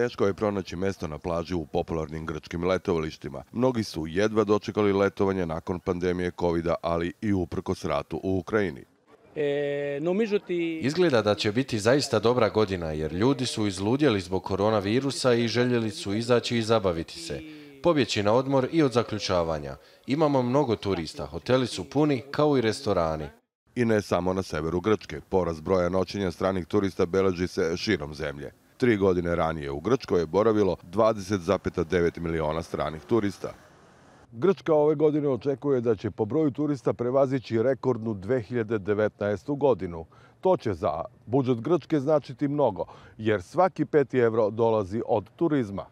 teško je pronaći mesto na plaži u popularnim grčkim letovalištima. Mnogi su jedva dočekali letovanje nakon pandemije covid ali i uprkos ratu u Ukrajini. E, Izgleda da će biti zaista dobra godina jer ljudi su izludjeli zbog koronavirusa i željeli su izaći i zabaviti se. Pobjeći na odmor i od zaključavanja. Imamo mnogo turista, hoteli su puni kao i restorani. I ne samo na severu Grčke, poraz broja noćenja stranih turista beleži se širom zemlje. Tri godine ranije u Grčkoj je boravilo 20,9 miliona stranih turista. Grčka ove godine očekuje da će po broju turista prevazići rekordnu 2019. godinu. To će za budžet Grčke značiti mnogo, jer svaki peti evro dolazi od turizma.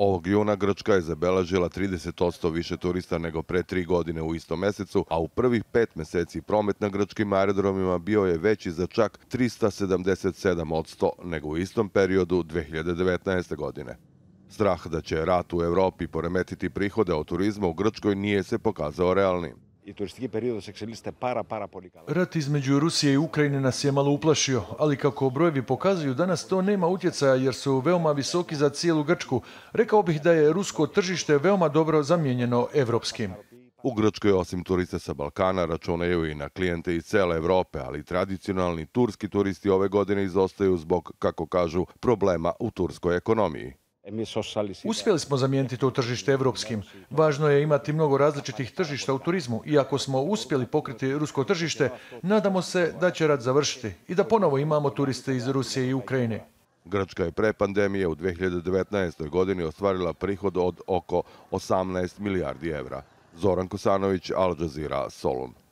Ovog juna Grčka je zabelažila 30% više turista nego pre tri godine u istom mesecu, a u prvih pet meseci promet na grčkim aerodromima bio je veći za čak 377% nego u istom periodu 2019. godine. Strah da će rat u Evropi poremetiti prihode od turizma u Grčkoj nije se pokazao realnim i turistički period para, para Rat između Rusije i Ukrajine nas je malo uplašio, ali kako brojevi pokazuju, danas to nema utjecaja jer su veoma visoki za cijelu Grčku. Rekao bih da je rusko tržište veoma dobro zamijenjeno evropskim. U Grčkoj, osim turista sa Balkana, računaju i na klijente iz cele Evrope, ali tradicionalni turski turisti ove godine izostaju zbog, kako kažu, problema u turskoj ekonomiji. E, uspjeli smo zamijeniti to tržište evropskim. Važno je imati mnogo različitih tržišta u turizmu. Iako smo uspjeli pokriti rusko tržište, nadamo se da će rad završiti i da ponovo imamo turiste iz Rusije i Ukrajine. Grčka je pre pandemije u 2019. godini ostvarila prihod od oko 18 milijardi evra. Zoran Kosanović, Al Jazeera, Solun.